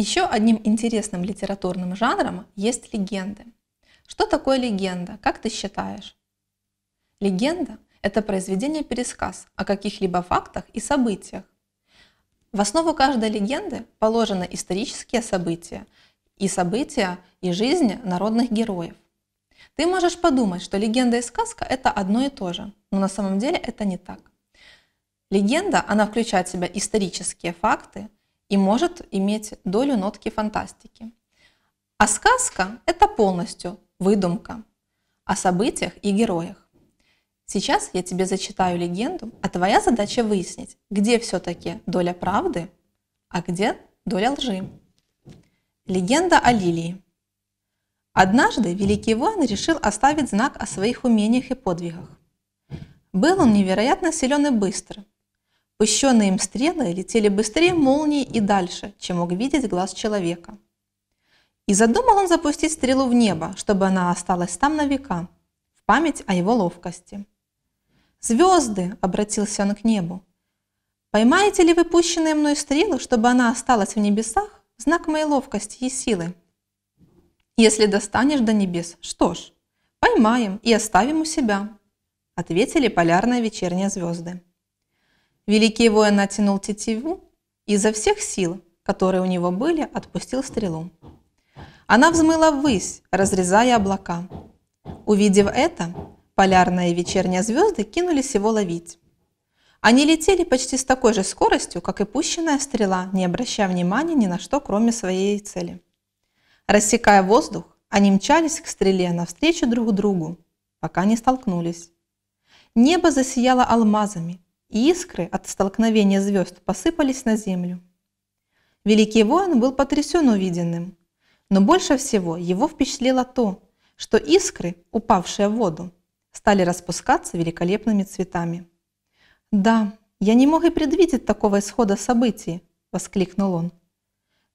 Еще одним интересным литературным жанром есть легенды. Что такое легенда, как ты считаешь? Легенда – это произведение-пересказ о каких-либо фактах и событиях. В основу каждой легенды положены исторические события и события и жизни народных героев. Ты можешь подумать, что легенда и сказка – это одно и то же, но на самом деле это не так. Легенда, она включает в себя исторические факты – и может иметь долю нотки фантастики. А сказка – это полностью выдумка о событиях и героях. Сейчас я тебе зачитаю легенду, а твоя задача выяснить, где все-таки доля правды, а где доля лжи. Легенда о Лилии. Однажды великий воин решил оставить знак о своих умениях и подвигах. Был он невероятно силен и быстр, Пущенные им стрелы летели быстрее молнии и дальше, чем мог видеть глаз человека. И задумал он запустить стрелу в небо, чтобы она осталась там на века, в память о его ловкости. «Звезды!» – обратился он к небу. «Поймаете ли вы пущенные мной стрелы, чтобы она осталась в небесах, знак моей ловкости и силы?» «Если достанешь до небес, что ж, поймаем и оставим у себя», – ответили полярные вечерние звезды. Великий воин натянул тетиву и изо всех сил, которые у него были, отпустил стрелу. Она взмыла ввысь, разрезая облака. Увидев это, полярные вечерние звезды кинулись его ловить. Они летели почти с такой же скоростью, как и пущенная стрела, не обращая внимания ни на что, кроме своей цели. Рассекая воздух, они мчались к стреле навстречу друг другу, пока не столкнулись. Небо засияло алмазами, и искры от столкновения звезд посыпались на землю. Великий воин был потрясен увиденным, но больше всего его впечатлило то, что искры, упавшие в воду, стали распускаться великолепными цветами. «Да, я не мог и предвидеть такого исхода событий», – воскликнул он.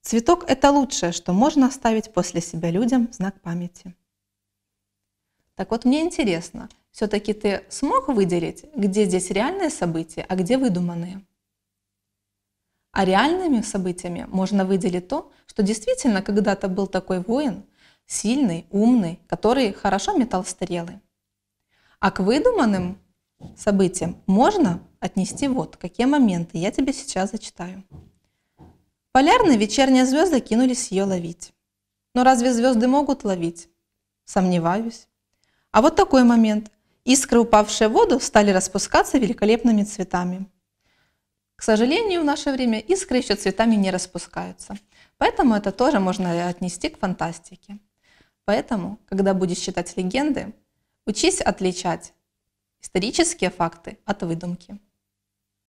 «Цветок – это лучшее, что можно оставить после себя людям знак памяти». Так вот, мне интересно, все-таки ты смог выделить, где здесь реальные события, а где выдуманные? А реальными событиями можно выделить то, что действительно когда-то был такой воин, сильный, умный, который хорошо метал стрелы. А к выдуманным событиям можно отнести вот какие моменты, я тебе сейчас зачитаю. Полярные вечерние звезды кинулись ее ловить. Но разве звезды могут ловить? Сомневаюсь. А вот такой момент. Искры, упавшие в воду, стали распускаться великолепными цветами. К сожалению, в наше время искры еще цветами не распускаются. Поэтому это тоже можно отнести к фантастике. Поэтому, когда будешь читать легенды, учись отличать исторические факты от выдумки.